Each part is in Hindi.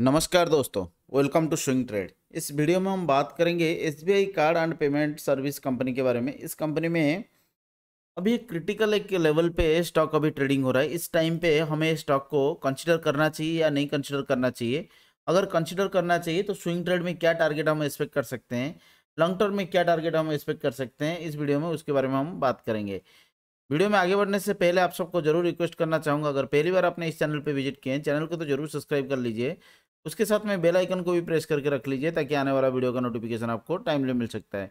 नमस्कार दोस्तों वेलकम टू स्विंग ट्रेड इस वीडियो में हम बात करेंगे S card and payment service company के बारे में इस कंपनी में अभी क्रिटिकल एक लेवल पे स्टॉक अभी ट्रेडिंग हो रहा है इस टाइम पे हमें स्टॉक को कंसिडर करना चाहिए या नहीं कंसिडर करना चाहिए अगर कंसिडर करना चाहिए तो स्विंग ट्रेड में क्या टारगेट हम एक्सपेक्ट कर सकते हैं लॉन्ग टर्म में क्या टारगेट हम एक्सपेक्ट कर सकते हैं इस वीडियो में उसके बारे में हम बात करेंगे वीडियो में आगे बढ़ने से पहले आप सबको जरूर रिक्वेस्ट करना चाहूँगा अगर पहली बार आपने इस चैनल पर विजिट किए हैं चैनल को तो जरूर सब्सक्राइब कर लीजिए उसके साथ में बेल आइकन को भी प्रेस करके रख लीजिए ताकि आने वाला वीडियो का नोटिफिकेशन आपको टाइमली मिल सकता है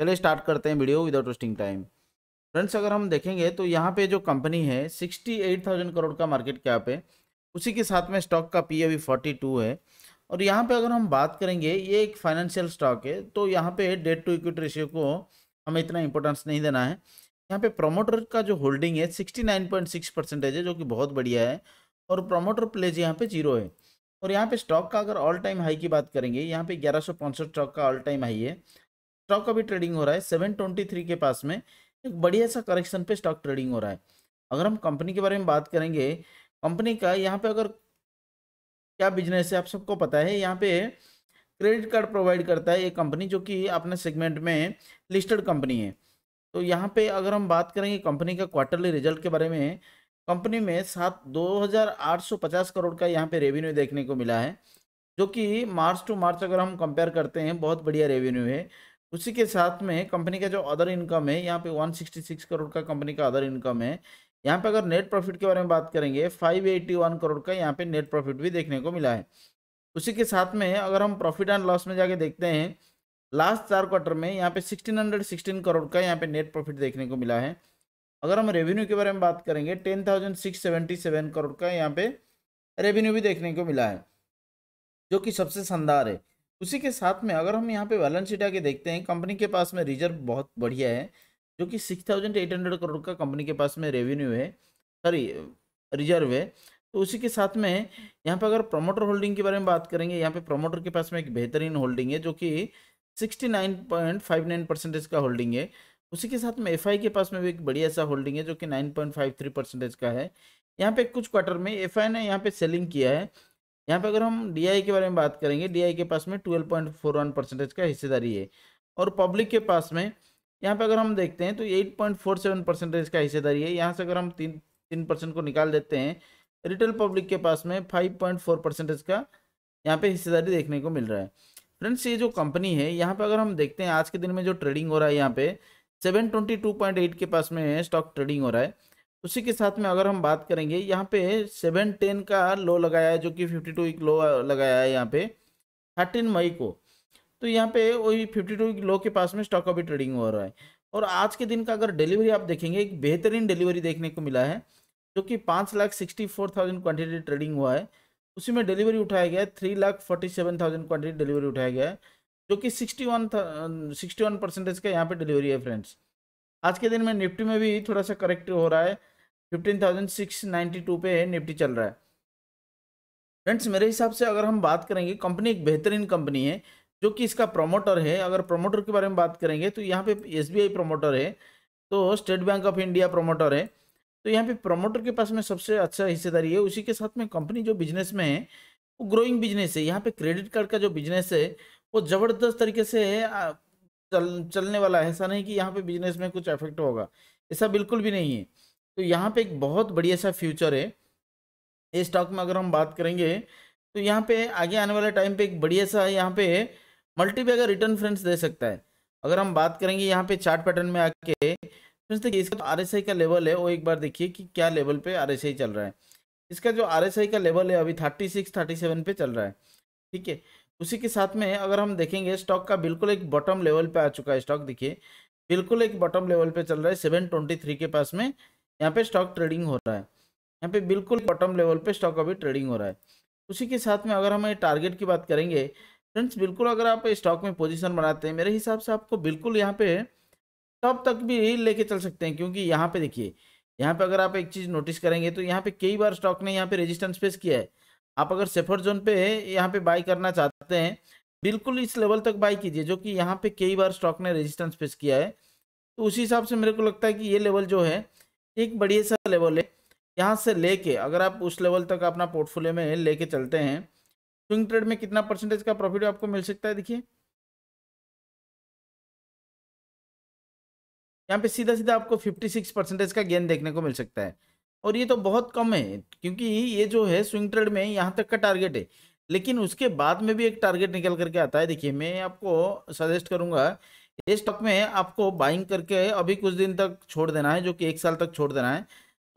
चलिए स्टार्ट करते हैं video without wasting time friends अगर हम देखेंगे तो यहाँ पे जो कंपनी है सिक्सटी एट थाउजेंड करोड़ का मार्केट कैप है उसी के साथ में स्टॉक का पी वी फोर्टी टू है और यहाँ पर अगर हम बात करेंगे ये एक फाइनेंशियल स्टॉक है तो यहाँ पर डेट टू इक्विटी रेशियो को हमें इतना इंपॉर्टेंस नहीं देना है यहाँ पर प्रोमोटर का जो होल्डिंग है sixty nine point six percentage है जो कि बहुत बढ़िया है और प्रोमोटर प्लेज यहाँ पे जीरो है और यहाँ पे स्टॉक का अगर ऑल टाइम हाई की बात करेंगे यहाँ पे ग्यारह स्टॉक का ऑल टाइम हाई है स्टॉक का भी ट्रेडिंग हो रहा है सेवन ट्वेंटी थ्री के पास में एक बढ़िया सा करेक्शन पे स्टॉक ट्रेडिंग हो रहा है अगर हम कंपनी के बारे में बात करेंगे कंपनी का यहाँ पे अगर क्या बिजनेस है आप सबको पता है यहाँ पे क्रेडिट कार्ड प्रोवाइड करता है ये कंपनी जो कि अपने सेगमेंट में लिस्टेड कंपनी है तो यहाँ पे अगर हम बात करेंगे कंपनी का क्वार्टरली रिजल्ट के बारे में कंपनी में सात दो करोड़ का यहाँ पे रेवेन्यू देखने को मिला है जो कि मार्च टू मार्च अगर हम कंपेयर करते हैं बहुत बढ़िया रेवेन्यू है उसी के साथ में कंपनी का जो अदर इनकम है यहाँ पे 166 करोड़ का कंपनी का अदर इनकम है यहाँ पे अगर नेट प्रॉफिट के बारे में बात करेंगे 581 करोड़ का यहाँ पे नेट प्रॉफिट भी देखने को मिला है उसी के साथ में अगर हम प्रॉफिट एंड लॉस में जाके देखते हैं लास्ट चार क्वार्टर में यहाँ पे सिक्सटीन करोड़ का यहाँ पे नेट प्रॉफिट देखने को मिला है अगर हम रेवेन्यू के बारे में बात करेंगे ten thousand six seventy seven crore का यहाँ पे रेवेन्यू भी देखने को मिला है जो कि सबसे शानदार है उसी के साथ में अगर हम यहाँ पे बैलेंस शीट आके देखते हैं कंपनी के पास में रिजर्व बहुत बढ़िया है जो कि six thousand eight hundred crore का कंपनी के पास में रेवेन्यू है सॉरी रिजर्व है तो उसी के साथ में यहाँ पे अगर प्रमोटर होल्डिंग के बारे में बात करेंगे यहाँ पे प्रमोटर के पास में एक बेहतरीन होल्डिंग है जो कि sixty nine point five nine percentage का होल्डिंग है उसी के साथ में एफ के पास में भी एक बढ़िया सा होल्डिंग है जो कि 9.53 परसेंटेज का है यहाँ पे कुछ क्वार्टर में एफ ने यहाँ पे सेलिंग किया है यहाँ पे अगर हम डी के बारे में बात करेंगे डी के पास में 12.41 परसेंटेज का हिस्सेदारी है और पब्लिक के पास में यहाँ पे अगर हम देखते हैं तो 8.47 परसेंटेज का हिस्सेदारी है यहाँ से अगर हम तीन तीन परसेंट को निकाल देते हैं रिटेल पब्लिक के पास में फाइव परसेंटेज का यहाँ पे हिस्सेदारी देखने को मिल रहा है फ्रेंड्स ये जो कंपनी है यहाँ पे अगर हम देखते हैं आज के दिन में जो ट्रेडिंग हो रहा है यहाँ पे seven twenty two point eight के पास में स्टॉक ट्रेडिंग हो रहा है उसी के साथ में अगर हम बात करेंगे यहाँ पे सेवन टेन का लो लगाया है जो कि फिफ्टी टू वीक लो लगाया है यहाँ पे थर्टीन मई को तो यहाँ पे वही फिफ्टी टू लो के पास में स्टॉक अभी ट्रेडिंग हो रहा है और आज के दिन का अगर डिलीवरी आप देखेंगे एक बेहतरीन डिलीवरी देखने को मिला है जो कि पाँच lakh sixty four thousand quantity trading हुआ है उसी में डिलीवरी उठाया गया है three lakh forty seven thousand quantity delivery उठाया गया है जो कि सिक्सटी वन परसेंटेज का यहाँ पे डिलीवरी है फ्रेंड्स आज के दिन में निफ्टी में भी थोड़ा सा करेक्ट हो रहा है टू पे निफ्टी चल रहा है फ्रेंड्स मेरे हिसाब से अगर हम बात करेंगे कंपनी एक बेहतरीन कंपनी है जो कि इसका प्रोमोटर है अगर प्रोमोटर के बारे में बात करेंगे तो यहाँ पे एस प्रोमोटर है तो State Bank of India promoter है तो यहाँ पे प्रोमोटर के पास में सबसे अच्छा हिस्सेदारी है उसी के साथ में कंपनी जो बिजनेस में है वो ग्रोइंग बिजनेस है यहाँ पे क्रेडिट कार्ड का जो बिजनेस है वो ज़बरदस्त तरीके से चल चलने वाला है ऐसा नहीं कि यहाँ पे बिजनेस में कुछ इफेक्ट होगा ऐसा बिल्कुल भी नहीं है तो यहाँ पे एक बहुत बढ़िया सा फ्यूचर है ये स्टॉक में अगर हम बात करेंगे तो यहाँ पे आगे आने वाले टाइम पे एक बढ़िया सा यहाँ पे मल्टीपेगा रिटर्न फ्रेंड्स दे सकता है अगर हम बात करेंगे यहाँ पे चार्ट पैटर्न में आके फ्रेंड्स देखिए इसका आर एस आई का लेवल है वो एक बार देखिए कि क्या लेवल पे आर एस आई चल रहा है इसका जो आर एस आई का लेवल है अभी थर्टी सिक्स थर्टी सेवन पे चल रहा है ठीक है उसी के साथ में अगर हम देखेंगे स्टॉक का बिल्कुल एक बॉटम लेवल पे आ चुका है स्टॉक देखिए बिल्कुल एक बॉटम लेवल पे चल रहा है सेवन ट्वेंटी थ्री के पास में यहाँ पे स्टॉक ट्रेडिंग हो रहा है यहाँ पे बिल्कुल बॉटम लेवल पे स्टॉक अभी ट्रेडिंग हो रहा है उसी के साथ में अगर हम टारगेट की बात करेंगे फ्रेंड्स बिल्कुल अगर आप स्टॉक में पोजिशन बनाते हैं मेरे हिसाब से आपको बिल्कुल यहाँ पे टॉप तक भी लेके चल सकते हैं क्योंकि यहाँ पे देखिए यहाँ पे अगर आप एक चीज़ नोटिस करेंगे तो यहाँ पे कई बार स्टॉक ने यहाँ पे रेजिस्टेंस फेस किया है आप अगर सेफर जोन पे यहाँ पे बाई करना चाहते आते हैं बिल्कुल इस लेवल तक बाई कीजिए जो कि यहाँ पे कई बार स्टॉक ने रेजिस्टेंस फेस किया है तो उसी हिसाब से मेरे को लगता है कि ये लेवल जो है एक बढ़िया सा लेवल है यहाँ से लेके अगर आप उस लेवल तक अपना पोर्टफोलियो में लेके चलते हैं स्विंग ट्रेड में कितना परसेंटेज का प्रॉफिट आपको मिल सकता है देखिए यहाँ पे सीधा सीधा आपको 56 परसेंटेज का गेन देखने को मिल सकता है और ये तो बहुत कम है क्योंकि ये जो है स्विंग ट्रेड में यहाँ तक का टारगेट है लेकिन उसके बाद में भी एक टारगेट निकल करके आता है देखिए मैं आपको सजेस्ट करूंगा इस स्टॉक में आपको बाइंग करके अभी कुछ दिन तक छोड़ देना है जो कि एक साल तक छोड़ देना है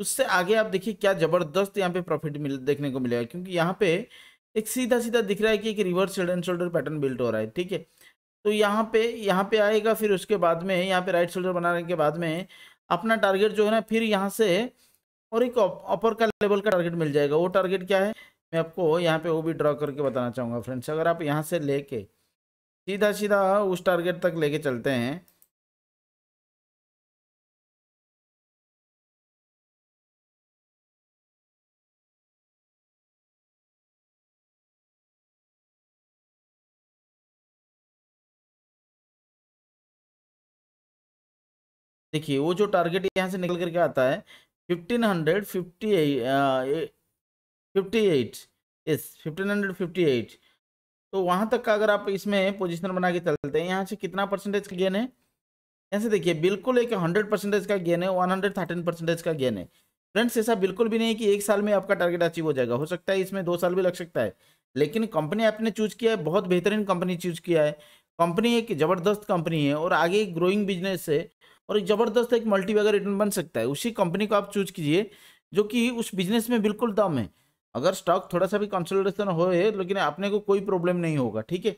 उससे आगे आप देखिए क्या ज़बरदस्त यहाँ पे प्रॉफिट मिल देखने को मिलेगा क्योंकि यहाँ पे एक सीधा सीधा दिख रहा है कि एक reverse head and shoulder pattern built हो रहा है ठीक है तो यहाँ पे यहाँ पे आएगा फिर उसके बाद में यहाँ पे राइट शोल्डर बनाने के बाद में अपना टारगेट जो है ना फिर यहाँ से और एक अपर का लेवल का टारगेट मिल जाएगा वो टारगेट क्या है मैं आपको यहाँ पे वो भी ड्रॉ करके बताना चाहूँगा फ्रेंड्स अगर आप यहाँ से लेके सीधा सीधा उस टारगेट तक लेके चलते हैं देखिए वो जो टारगेट यहाँ से निकल करके आता है fifteen hundred fifty fifty eight yes fifteen hundred fifty eight तो वहाँ तक का अगर आप इसमें पोजिशनर बना के चलते हैं यहाँ से कितना परसेंटेज का गेन है यहाँ से देखिए बिल्कुल एक हंड्रेड परसेंटेज का गेन है वन हंड्रेड थर्टीन परसेंटेज का गेन है फ्रेंड्स ऐसा बिल्कुल भी नहीं कि एक साल में आपका टारगेट अचीव हो जाएगा हो सकता है इसमें दो साल भी लग सकता है लेकिन कंपनी आपने चूज किया है बहुत बेहतरीन कंपनी चूज किया है कंपनी एक ज़बरदस्त कंपनी है और आगे एक ग्रोइंग बिजनेस है और एक ज़बरदस्त एक मल्टीवेगर रिटर्न बन सकता है उसी कंपनी को आप चूज कीजिए जो कि उस बिजनेस में बिल्कुल दम है अगर स्टॉक थोड़ा सा भी कंसोलिडेशन हो लेकिन अपने को कोई प्रॉब्लम नहीं होगा ठीक है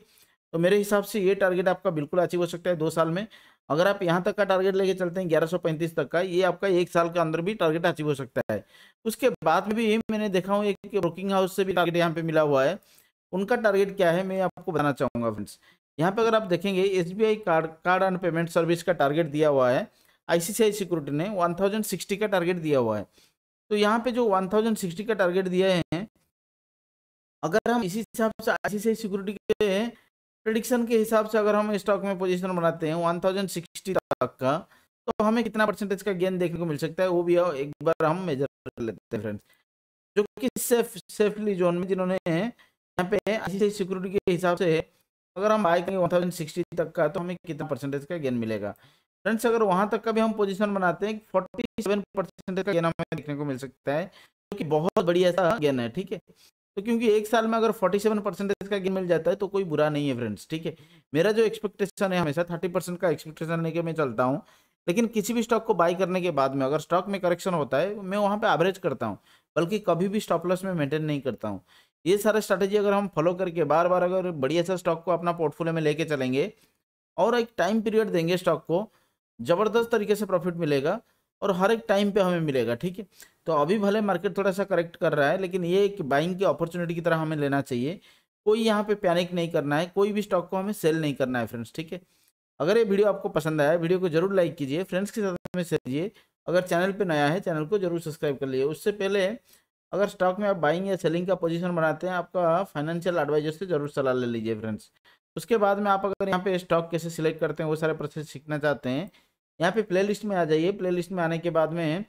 तो मेरे हिसाब से ये टारगेट आपका बिल्कुल अचीव हो सकता है दो साल में अगर आप यहाँ तक का टारगेट लेके चलते हैं ग्यारह तक का ये आपका एक साल के अंदर भी टारगेट अचीव हो सकता है उसके बाद में भी मैंने देखा हूँ एक ब्रोकिंग हाउस से भी टारगेट यहाँ पे मिला हुआ है उनका टारगेट क्या है मैं आपको बताना चाहूँगा फ्रेंड्स यहाँ पे अगर आप देखेंगे S card card and payment service का टारगेट दिया हुआ है आई सिक्योरिटी ने वन का टारगेट दिया हुआ है तो यहाँ पे जो 1060 का टारगेट दिया है अगर हम इसी हिसाब से आई सी सिक्योरिटी के प्रडिक्शन के हिसाब से अगर हम स्टॉक में पोजिशन बनाते हैं 1060 तक का तो हमें कितना परसेंटेज का गेन देखने को मिल सकता है वो भी एक बार हम मेजर कर लेते हैं फ्रेंड्स जो कि सेफ सेफली जोन में जिन्होंने यहाँ पे आई सिक्योरिटी के हिसाब से अगर हम बाई करेंगे वन तक का तो हमें कितना परसेंटेज का गेन मिलेगा फ्रेंड्स अगर वहां तक का भी हम पोजीशन बनाते हैं फोर्टी सेवन परसेंट का गेन हमें देखने को मिल सकता है जो कि बहुत बढ़िया ऐसा गेन है ठीक है तो क्योंकि एक साल में अगर 47 परसेंटेज का गेन मिल जाता है तो कोई बुरा नहीं है फ्रेंड्स ठीक है मेरा जो एक्सपेक्टेशन है हमेशा 30 परसेंट का एक्सपेक्टेशन लेके मैं चलता हूँ लेकिन किसी भी स्टॉक को बाय करने के बाद में अगर स्टॉक में करेक्शन होता है मैं वहाँ पे एवरेज करता हूँ बल्कि कभी भी स्टॉप लॉस में मेंटेन नहीं करता हूँ ये सारा स्ट्रैटेजी अगर हम फॉलो करके बार बार अगर बढ़िया सा स्टॉक को अपना पोर्टफोलियो में लेके चलेंगे और एक टाइम पीरियड देंगे स्टॉक को ज़बरदस्त तरीके से प्रॉफिट मिलेगा और हर एक टाइम पे हमें मिलेगा ठीक है तो अभी भले मार्केट थोड़ा सा करेक्ट कर रहा है लेकिन ये एक बाइंग की अपॉर्चुनिटी की तरह हमें लेना चाहिए कोई यहाँ पे पैनिक नहीं करना है कोई भी स्टॉक को हमें सेल नहीं करना है फ्रेंड्स ठीक है अगर ये वीडियो आपको पसंद आया वीडियो को जरूर लाइक कीजिए फ्रेंड्स के साथ हमें शेयर कीजिए अगर चैनल पर नया है चैनल को जरूर सब्सक्राइब कर लीजिए उससे पहले अगर स्टॉक में आप बाइंग या सेलिंग का पोजिशन बनाते हैं आपका फाइनेंशियल एडवाइजर से जरूर सलाह ले लीजिए फ्रेंड्स उसके बाद में आप अगर यहाँ पे स्टॉक कैसे सिलेक्ट करते हैं वो सारे प्रोसेस सीखना चाहते हैं यहाँ पे प्लेलिस्ट में आ जाइए प्लेलिस्ट में आने के बाद में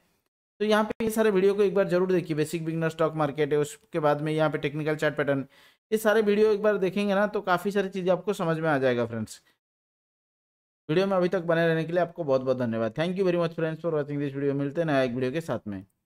तो यहाँ पे ये सारे वीडियो को एक बार जरूर देखिए बेसिक बिगनर स्टॉक मार्केट है उसके बाद में यहाँ पे टेक्निकल चार्ट पैटर्न ये सारे वीडियो एक बार देखेंगे ना तो काफ़ी सारी चीज़ें आपको समझ में आ जाएगा फ्रेंड्स वीडियो में अभी तक बने रहने के लिए आपको बहुत बहुत धन्यवाद thank you very much friends for watching this video मिलते हैं नया एक वीडियो के साथ में